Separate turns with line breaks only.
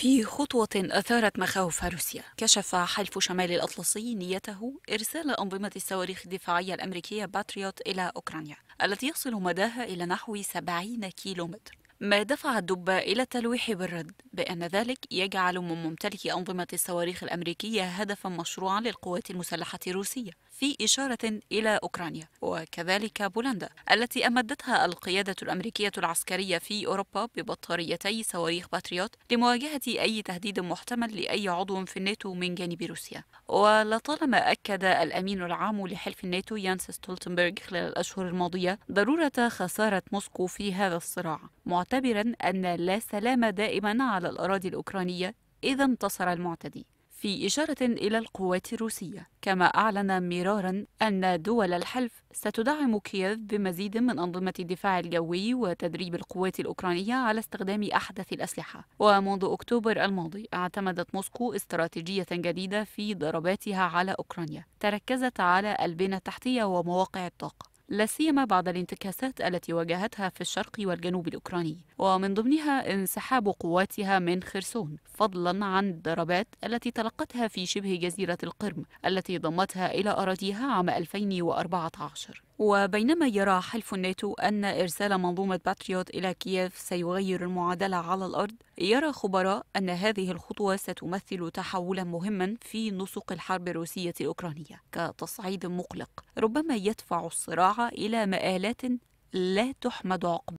في خطوة أثارت مخاوف روسيا كشف حلف شمال الأطلسي نيته إرسال أنظمة الصواريخ الدفاعية الأمريكية باتريوت إلى أوكرانيا التي يصل مداها إلى نحو 70 كيلومتر ما دفع الدب إلى التلويح بالرد بأن ذلك يجعل من ممتلكي أنظمة الصواريخ الأمريكية هدفا مشروعا للقوات المسلحة الروسية في إشارة إلى أوكرانيا وكذلك بولندا التي أمدتها القيادة الأمريكية العسكرية في أوروبا ببطاريتي صواريخ باتريوت لمواجهة أي تهديد محتمل لأي عضو في الناتو من جانب روسيا ولطالما أكد الأمين العام لحلف الناتو يانس ستولتنبرغ خلال الأشهر الماضية ضرورة خسارة موسكو في هذا الصراع معتبرا أن لا سلام دائما على الأراضي الأوكرانية إذا انتصر المعتدي في إشارة إلى القوات الروسية كما أعلن مرارا أن دول الحلف ستدعم كييف بمزيد من أنظمة الدفاع الجوي وتدريب القوات الأوكرانية على استخدام أحدث الأسلحة ومنذ أكتوبر الماضي اعتمدت موسكو استراتيجية جديدة في ضرباتها على أوكرانيا تركزت على البنى التحتية ومواقع الطاقة لا سيما بعد الانتكاسات التي واجهتها في الشرق والجنوب الأوكراني ومن ضمنها انسحاب قواتها من خرسون فضلا عن الضربات التي تلقتها في شبه جزيرة القرم التي ضمتها إلى أراضيها عام 2014 وبينما يرى حلف الناتو أن إرسال منظومة باتريوت إلى كييف سيغير المعادلة على الأرض يرى خبراء أن هذه الخطوة ستمثل تحولا مهما في نسق الحرب الروسية الأوكرانية كتصعيد مقلق ربما يدفع الصراع إلى مآلات لا تحمد عقب